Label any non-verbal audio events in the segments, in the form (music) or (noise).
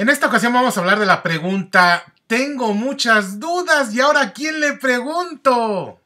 En esta ocasión vamos a hablar de la pregunta, tengo muchas dudas y ahora quién le pregunto?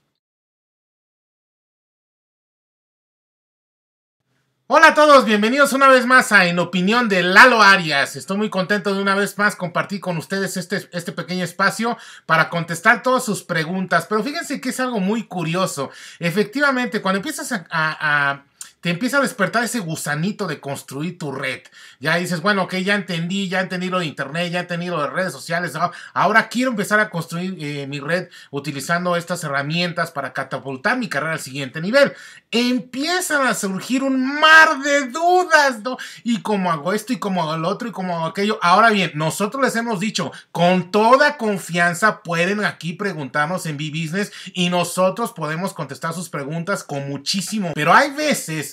Hola a todos, bienvenidos una vez más a En Opinión de Lalo Arias. Estoy muy contento de una vez más compartir con ustedes este, este pequeño espacio para contestar todas sus preguntas. Pero fíjense que es algo muy curioso. Efectivamente, cuando empiezas a te empieza a despertar ese gusanito de construir tu red. Ya dices, bueno, ok, ya entendí, ya entendí lo de internet, ya entendí lo de redes sociales. Ah, ahora quiero empezar a construir eh, mi red utilizando estas herramientas para catapultar mi carrera al siguiente nivel. Empiezan a surgir un mar de dudas, ¿no? Y cómo hago esto, y cómo hago el otro, y cómo hago aquello. Ahora bien, nosotros les hemos dicho, con toda confianza pueden aquí preguntarnos en B-Business y nosotros podemos contestar sus preguntas con muchísimo. Pero hay veces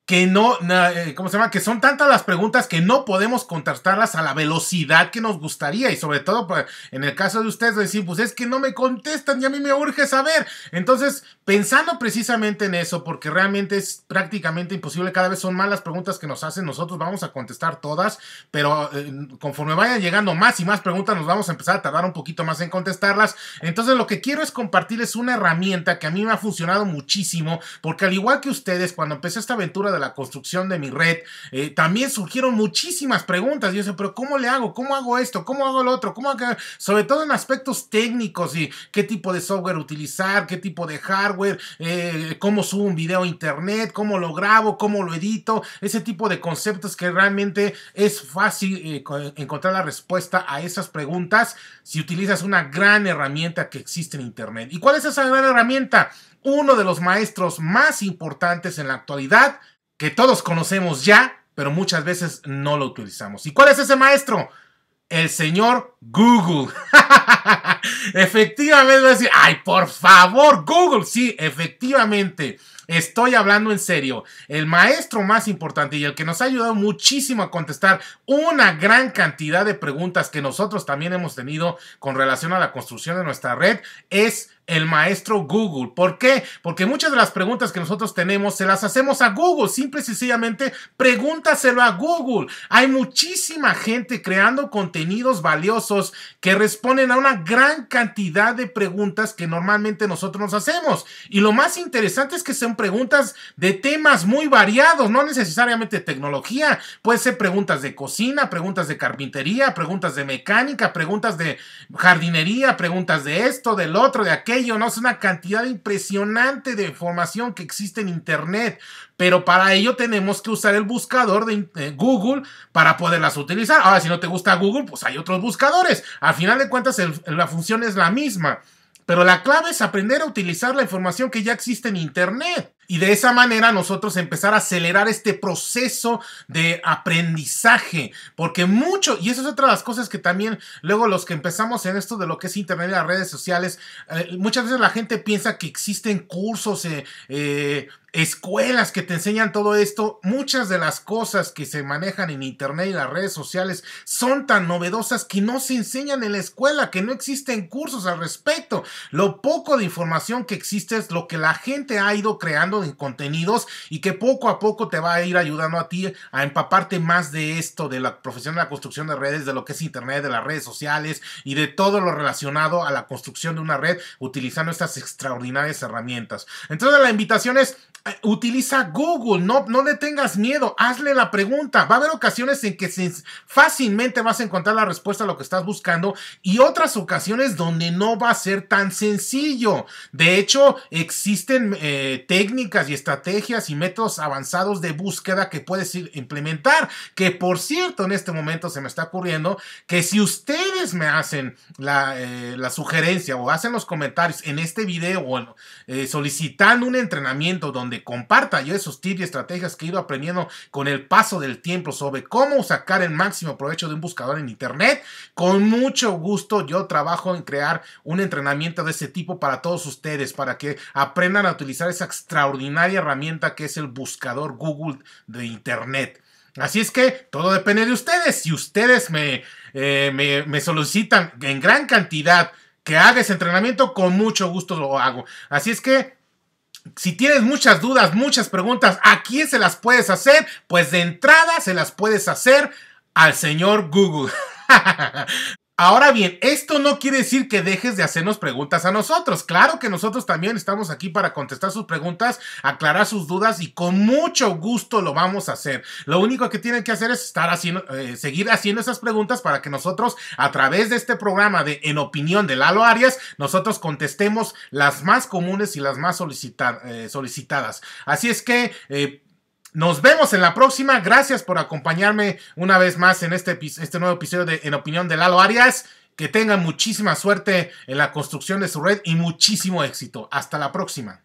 que no, eh, ¿cómo se llama? Que son tantas las preguntas que no podemos contestarlas a la velocidad que nos gustaría y sobre todo pues, en el caso de ustedes decir, pues es que no me contestan y a mí me urge saber. Entonces, pensando precisamente en eso, porque realmente es prácticamente imposible, cada vez son más las preguntas que nos hacen, nosotros vamos a contestar todas, pero eh, conforme vayan llegando más y más preguntas, nos vamos a empezar a tardar un poquito más en contestarlas. Entonces, lo que quiero es compartirles una herramienta que a mí me ha funcionado muchísimo, porque al igual que ustedes, cuando empecé esta aventura de la construcción de mi red, eh, también surgieron muchísimas preguntas. Yo sé, pero ¿cómo le hago? ¿Cómo hago esto? ¿Cómo hago lo otro? ¿Cómo hago? Sobre todo en aspectos técnicos y qué tipo de software utilizar, qué tipo de hardware, eh, cómo subo un video a internet, cómo lo grabo, cómo lo edito, ese tipo de conceptos que realmente es fácil eh, encontrar la respuesta a esas preguntas si utilizas una gran herramienta que existe en internet. ¿Y cuál es esa gran herramienta? Uno de los maestros más importantes en la actualidad, que todos conocemos ya, pero muchas veces no lo utilizamos. ¿Y cuál es ese maestro? El señor Google. (laughs) efectivamente, voy a decir, ay, por favor, Google. Sí, efectivamente. Estoy hablando en serio. El maestro más importante y el que nos ha ayudado muchísimo a contestar una gran cantidad de preguntas que nosotros también hemos tenido con relación a la construcción de nuestra red es el maestro Google. ¿Por qué? Porque muchas de las preguntas que nosotros tenemos se las hacemos a Google. Simple y sencillamente, pregúntaselo a Google. Hay muchísima gente creando contenidos valiosos que responden a una gran cantidad de preguntas que normalmente nosotros nos hacemos. Y lo más interesante es que son preguntas de temas muy variados, no necesariamente tecnología. Puede ser preguntas de cocina, preguntas de carpintería, preguntas de mecánica, preguntas de jardinería, preguntas de esto, del otro, de aquello ¿no? Es una cantidad impresionante de información que existe en Internet, pero para ello tenemos que usar el buscador de eh, Google para poderlas utilizar. Ahora, si no te gusta Google, pues hay otros buscadores. Al final de cuentas, la función es la misma. Pero la clave es aprender a utilizar la información que ya existe en Internet y de esa manera nosotros empezar a acelerar este proceso de aprendizaje, porque mucho, y eso es otra de las cosas que también luego los que empezamos en esto de lo que es Internet y las redes sociales, eh, muchas veces la gente piensa que existen cursos, eh, eh, escuelas que te enseñan todo esto, muchas de las cosas que se manejan en Internet y las redes sociales son tan novedosas que no se enseñan en la escuela, que no existen cursos al respecto. Lo poco de información que existe es lo que la gente ha ido creando en contenidos y que poco a poco te va a ir ayudando a ti a empaparte más de esto, de la profesión de la construcción de redes, de lo que es Internet, de las redes sociales y de todo lo relacionado a la construcción de una red utilizando estas extraordinarias herramientas. Entonces la invitación es eh, utiliza Google, no, no le tengas miedo, hazle la pregunta. Va a haber ocasiones en que fácilmente vas a encontrar la respuesta a lo que estás buscando y otras ocasiones donde no va a ser tan sencillo. De hecho, existen eh, técnicas y estrategias y métodos avanzados de búsqueda que puedes implementar. Que por cierto, en este momento se me está ocurriendo que si ustedes me hacen la, eh, sugerencia o hacen los comentarios en este video o solicitando un entrenamiento donde comparta yo esos tips y estrategias que he ido aprendiendo con el paso del tiempo sobre cómo sacar el máximo provecho de un buscador en Internet. Con mucho gusto yo trabajo en crear un entrenamiento de ese tipo para todos ustedes, para que aprendan a utilizar esa extraordinaria herramienta que es el buscador Google de Internet. Así es que todo depende de ustedes. Si ustedes me, eh, me, me solicitan en gran cantidad que haga ese entrenamiento, con mucho gusto lo hago. Así es que si tienes muchas dudas, muchas preguntas, ¿a quién se las puedes hacer? Pues de entrada se las puedes hacer al señor Google. (laughs) Ahora bien, esto no quiere decir que dejes de hacernos preguntas a nosotros. Claro que nosotros también estamos aquí para contestar sus preguntas, aclarar sus dudas y con mucho gusto lo vamos a hacer. Lo único que tienen que hacer es estar haciendo, eh, seguir haciendo esas preguntas para que nosotros a través de este programa de En Opinión de Lalo Arias, nosotros contestemos las más comunes y las más eh, solicitadas. Así es que... Eh, nos vemos en la próxima. Gracias por acompañarme una vez más en este, este nuevo episodio de En Opinión de Lalo Arias. Que tengan muchísima suerte en la construcción de su red y muchísimo éxito. Hasta la próxima.